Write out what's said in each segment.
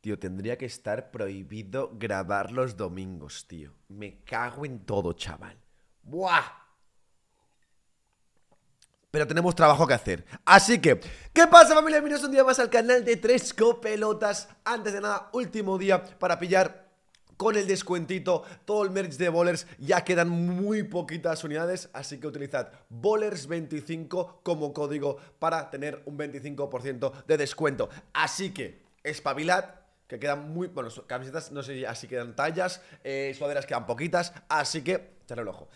Tío, tendría que estar prohibido grabar los domingos, tío. Me cago en todo, chaval. ¡Buah! pero tenemos trabajo que hacer. Así que, ¿qué pasa familia? Bienvenidos un día más al canal de Tres Copelotas. Antes de nada, último día para pillar con el descuentito todo el merch de Bowlers. Ya quedan muy poquitas unidades, así que utilizad Bowlers25 como código para tener un 25% de descuento. Así que, espabilad, que quedan muy. Bueno, camisetas, no sé, así quedan tallas, eh, quedan poquitas, así que echarle el ojo.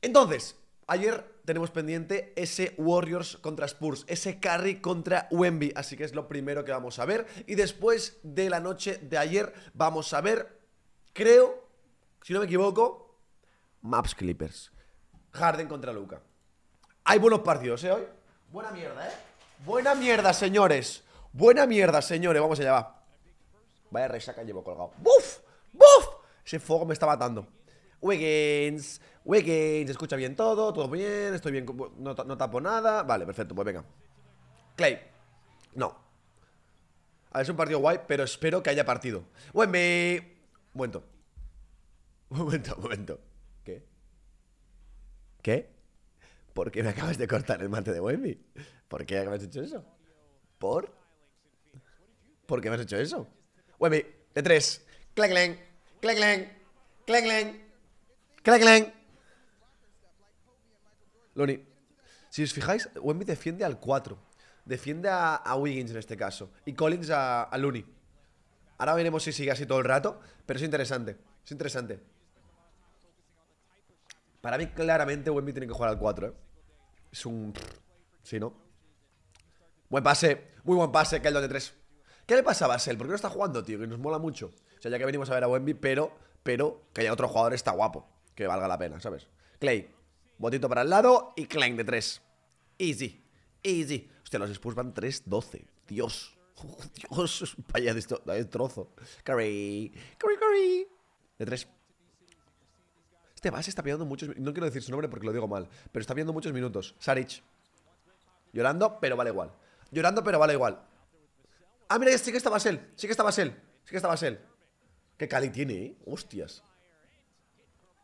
Entonces, ayer tenemos pendiente ese Warriors contra Spurs, ese carry contra Wemby, así que es lo primero que vamos a ver. Y después de la noche de ayer, vamos a ver, creo, si no me equivoco, Maps Clippers. Harden contra Luca. Hay buenos partidos, ¿eh? Hoy. Buena mierda, ¿eh? Buena mierda, señores. Buena mierda, señores. Vamos allá, va. Vaya resaca llevo colgado. ¡Buf! ¡Buf! Ese fuego me está matando. Wiggins, Wiggins, escucha bien todo, todo bien, estoy bien, no, tapo nada. Vale, perfecto, pues venga. Clay, no. A es un partido guay, pero espero que haya partido. Wemby, momento. Momento, momento. ¿Qué? ¿Qué? ¿Por qué me acabas de cortar el mate de Wemby? ¿Por qué me has hecho eso? ¿Por? ¿Por qué me has hecho eso? Wemby, de tres. Clang, clang, clang, clang, si os fijáis, Wemby defiende al 4. Defiende a, Wiggins en este caso. Y Collins a, a Looney. Ahora veremos si sigue así todo el rato, pero es interesante. Es interesante. Para mí, claramente, Wemby tiene que jugar al 4, ¿eh? Es un... Sí, ¿no? Buen pase. Muy buen pase, que Keldon de tres ¿Qué le pasa a Basel? ¿Por qué no está jugando, tío? Que nos mola mucho. O sea, ya que venimos a ver a Wemby, pero, pero que haya otro jugador está guapo. Que valga la pena, ¿sabes? Clay, botito para el lado y Klein de 3. Easy, easy. Hostia, los Spurs van 3-12. Dios. Dios, vaya trozo. Curry, Curry, Curry. De 3. Este base está pidiendo muchos... No quiero decir su nombre porque lo digo mal. Pero está viendo muchos minutos. Saric. Llorando, pero vale igual. Llorando, pero vale igual. Ah, mira, sí que estaba él Sí que estaba él, Sí que estaba él Qué cali tiene, ¿eh? Hostias.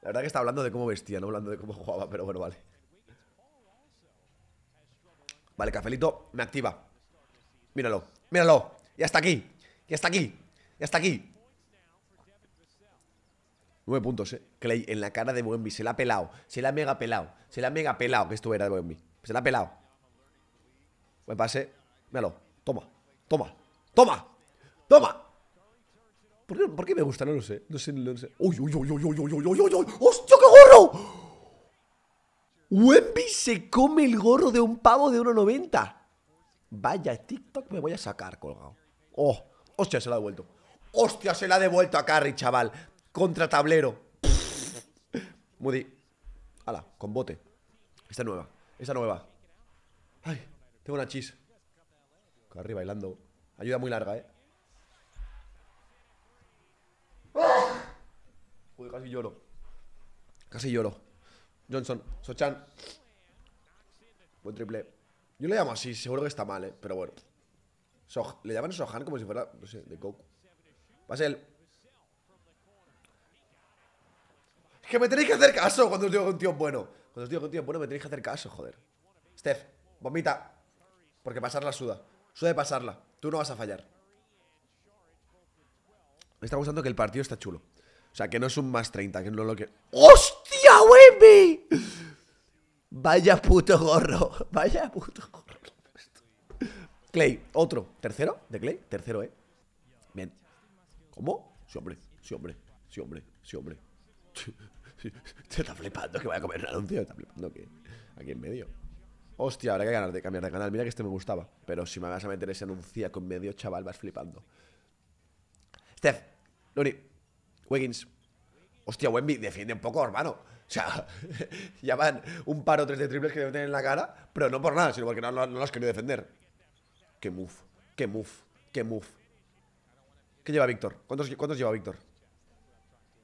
La verdad que está hablando de cómo vestía, no hablando de cómo jugaba, pero bueno, vale. Vale, cafelito, me activa. Míralo, míralo. Ya está aquí. Ya está aquí. Ya está aquí. Nueve puntos, eh. Clay en la cara de Boembi. Se la ha pelado. Se la ha mega pelado. Se la ha mega pelado que esto era de Boembi. Se la ha pelado. Buen pase. Míralo. Toma. Toma. ¡Toma! ¡Toma! ¿Por qué, me gusta? No lo sé. No sé, no sé. ¡Uy, uy, uy, uy, uy, uy, uy, uy, uy! ¡Hostia, qué gorro! Wemby se come el gorro de un pavo de 1,90. Vaya, TikTok me voy a sacar, colgado. ¡Oh! ¡Hostia, se la ha devuelto! ¡Hostia, se la ha devuelto a Carry, chaval! Contra tablero. Moody. ¡Hala! con bote. Esta nueva. Esta nueva. Ay, tengo una chis. Carry bailando. Ayuda muy larga, ¿eh? Joder, ah. casi lloro. Casi lloro. Johnson, Sochan. Buen triple. Yo le llamo así, seguro que está mal, ¿eh? Pero bueno. le llaman Sohan como si fuera, no sé, de Goku. Va Es que me tenéis que hacer caso cuando os digo que un tío es bueno. Cuando os digo que un tío es bueno, me tenéis que hacer caso, joder. Steph, bombita. Porque pasarla suda. Suda pasarla. Tú no vas a fallar. Me está gustando que el partido está chulo. O sea, que no es un más 30, que no lo que... ¡Hostia, Wemby! Vaya puto gorro. Vaya puto gorro. Clay, otro. ¿Tercero? ¿De Clay? Tercero, ¿eh? Bien. ¿Cómo? Sí, hombre. Sí, hombre. Sí, hombre. Sí, hombre. Te está flipando que voy a comer el anuncio. Te está flipando que... Aquí en medio. Hostia, habrá que ganar de cambiar de canal. Mira que este me gustaba. Pero si me vas a meter ese anuncio con medio, chaval, vas flipando. Steph, Luri, Wiggins. Hostia, Wemby, defiende un poco, hermano. O sea, ya van un par o tres de triples que le tener en la cara, pero no por nada, sino porque no, no, no lo has defender. Qué move, qué move, qué move. ¿Qué lleva Víctor? ¿Cuántos, ¿Cuántos lleva Víctor?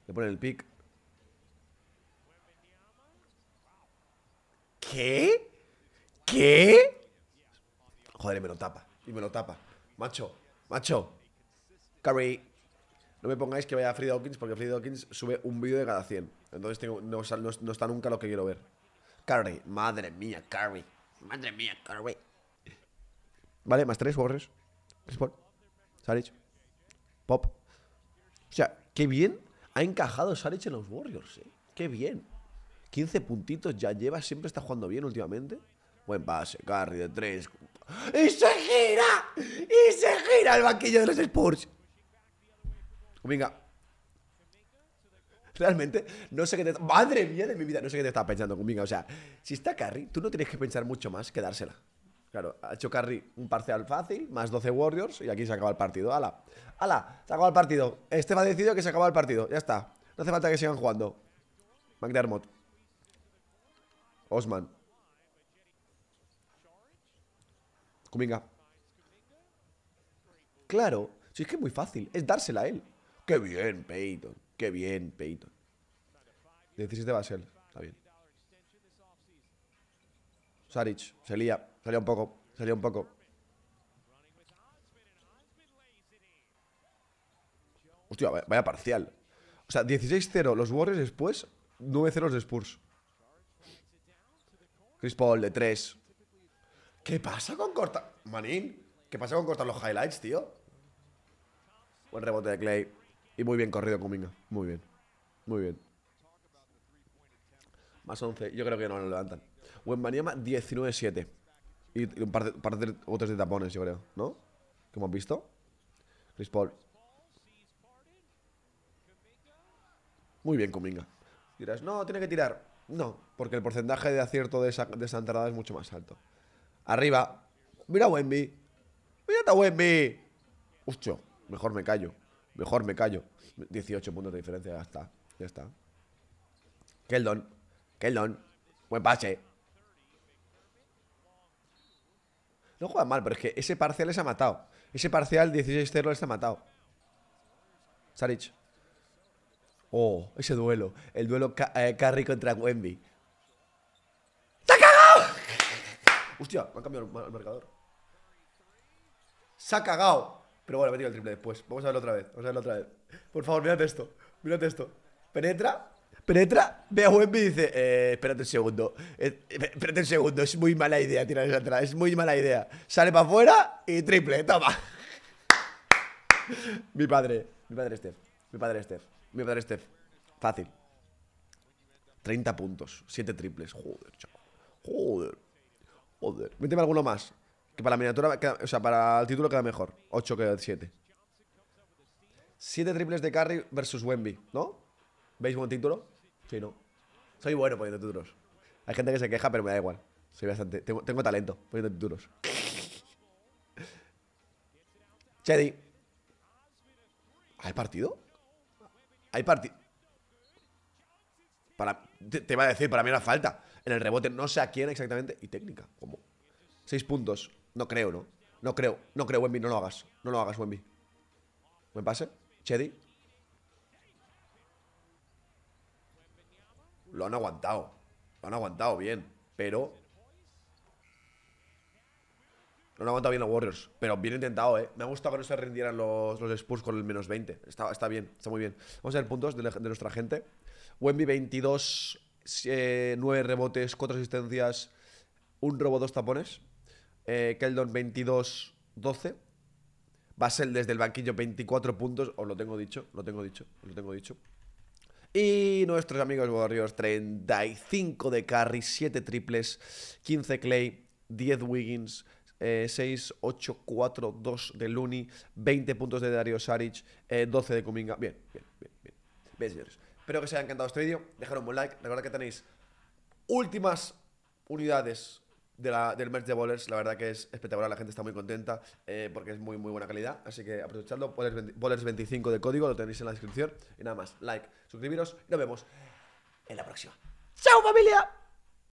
Le ponen el pick. ¿Qué? ¿Qué? Joder, me lo tapa. Y me lo tapa. Macho, macho. Curry. No me pongáis que vaya a Freddy Dawkins porque Freddy Dawkins sube un vídeo de cada 100. Entonces no, está nunca lo que quiero ver. Curry. Madre mía, Curry. Madre mía, Curry. Vale, más tres Warriors. Sport. Pop. O sea, qué bien ha encajado Sarich en los Warriors, eh. Qué bien. 15 puntitos ya lleva, siempre está jugando bien últimamente. Buen pase, Carry de tres. ¡Y se gira! ¡Y se gira el banquillo de los Spurs! Venga. Realmente, no sé qué te... ¡Madre mía de mi vida! No sé qué te estaba pensando, Kuminga. O sea, si está Carry, tú no tienes que pensar mucho más que dársela. Claro, ha hecho Carry un parcial fácil, más 12 Warriors, y aquí se acaba el partido. ¡Hala! ¡Hala! Se acaba el partido. este ha decidido que se acaba el partido. Ya está. No hace falta que sigan jugando. McDermott. Osman. Cominga. Claro. Si es que es muy fácil. Es dársela a él. ¡Qué bien, Peyton! ¡Qué bien, Peyton! 17 va a ser. Está bien. Saric. Se lía. Salía un poco. Salía un poco. Hostia, vaya parcial. O sea, 16-0 los Warriors después, 9-0 los Spurs. Chris Paul de 3. ¿Qué pasa con cortar? Manín, ¿qué pasa con cortar los highlights, tío? Buen rebote de Clay. Y muy bien corrido Kuminga. Muy bien. Muy bien. Más 11. Yo creo que no lo levantan. Buen 19-7. Y un par de, botes de tapones, yo creo. ¿No? Como han visto. Chris Paul. Muy bien, Kuminga. Dirás, no, tiene que tirar. No, porque el porcentaje de acierto de esa, de es mucho más alto. Arriba. Mira a Wemby. Mira a Wemby. ucho, mejor me callo. Mejor me callo. 18 puntos de diferencia, ya está. Ya está. Keldon. Keldon. Buen pase. No juega mal, pero es que ese parcial les ha matado. Ese parcial 16-0 les ha matado. Sarich, Oh, ese duelo. El duelo Carry eh, contra Wemby. Hostia, me han cambiado el marcador. Se ha cagado. Pero bueno, me tiro el triple después. Vamos a verlo otra vez. Vamos a verlo otra vez. Por favor, mirad esto. Mirad esto. Penetra. Penetra. Ve a Wemby y dice: eh, Espérate un segundo. Eh, eh, espérate un segundo. Es muy mala idea tirar esa atrás. Es muy mala idea. Sale para afuera y triple. Toma. mi padre. Mi padre Steph. Mi padre Steph. Mi padre Steph. Fácil. 30 puntos. 7 triples. Joder, chaval. Joder. Joder, méteme alguno más. Que para la miniatura, o sea, para el título queda mejor. 8 que 7. 7 triples de carry versus Wemby, ¿no? ¿Veis buen título? Sí, no. Soy bueno poniendo títulos. Hay gente que se queja, pero me da igual. Soy bastante. Tengo, talento poniendo títulos. Chedi. ¿Hay partido? ¿Hay partido? Para, te, te, iba a decir, para mí era falta en el rebote, no sé a quién exactamente, y técnica, como Seis puntos, no creo, ¿no? No creo, no creo, Wemby, no lo hagas, no lo hagas, Wemby. Me pase, Chedi. Lo han aguantado, lo han aguantado bien, pero... Lo han aguantado bien los Warriors, pero bien intentado, ¿eh? Me ha gustado que no se rindieran los, los Spurs con el menos 20. Está, está bien, está muy bien. Vamos a ver puntos de, de nuestra gente. Wemby 22, 9 eh, rebotes, 4 asistencias, un robo, 2 tapones. Eh, Keldon 22, 12. Basel desde el banquillo 24 puntos. Os lo tengo dicho, lo tengo dicho, lo tengo dicho. Y nuestros amigos Warriors 35 de carry, 7 triples, 15 Clay, 10 Wiggins, 6, 8, 4, 2 de Looney, 20 puntos de Dario Saric, 12 eh, de Kuminga. Bien, bien, bien, bien. Espero que os haya encantado este vídeo. Dejad un buen like. Recordad que tenéis últimas unidades de la, del merch de Bowlers. La verdad que es espectacular. La gente está muy contenta eh, porque es muy, muy buena calidad. Así que aprovechadlo. Bowlers25 de código lo tenéis en la descripción. Y nada más. Like, suscribiros y nos vemos en la próxima. ¡Chao, familia!